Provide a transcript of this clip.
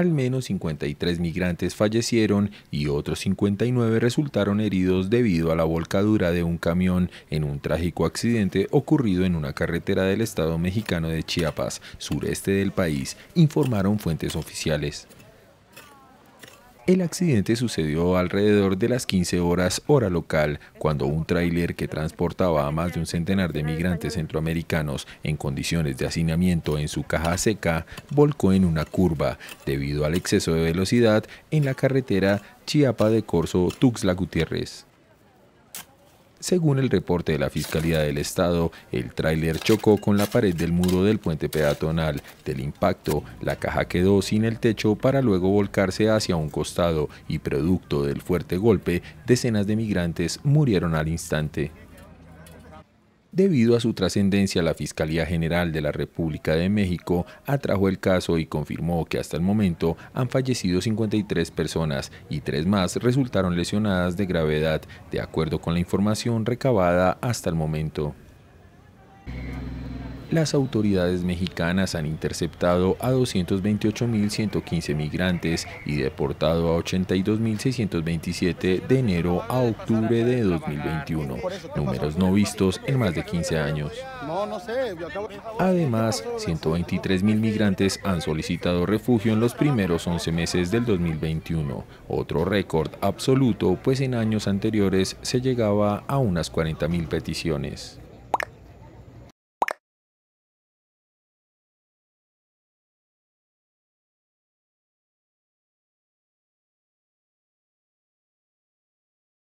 al menos 53 migrantes fallecieron y otros 59 resultaron heridos debido a la volcadura de un camión en un trágico accidente ocurrido en una carretera del estado mexicano de Chiapas, sureste del país, informaron fuentes oficiales. El accidente sucedió alrededor de las 15 horas hora local, cuando un tráiler que transportaba a más de un centenar de migrantes centroamericanos en condiciones de hacinamiento en su caja seca volcó en una curva debido al exceso de velocidad en la carretera Chiapa de Corzo tuxla Gutiérrez. Según el reporte de la Fiscalía del Estado, el tráiler chocó con la pared del muro del puente peatonal. Del impacto, la caja quedó sin el techo para luego volcarse hacia un costado y producto del fuerte golpe, decenas de migrantes murieron al instante. Debido a su trascendencia, la Fiscalía General de la República de México atrajo el caso y confirmó que hasta el momento han fallecido 53 personas y tres más resultaron lesionadas de gravedad, de acuerdo con la información recabada hasta el momento las autoridades mexicanas han interceptado a 228.115 migrantes y deportado a 82.627 de enero a octubre de 2021, números no vistos en más de 15 años. Además, 123.000 migrantes han solicitado refugio en los primeros 11 meses del 2021, otro récord absoluto, pues en años anteriores se llegaba a unas 40.000 peticiones.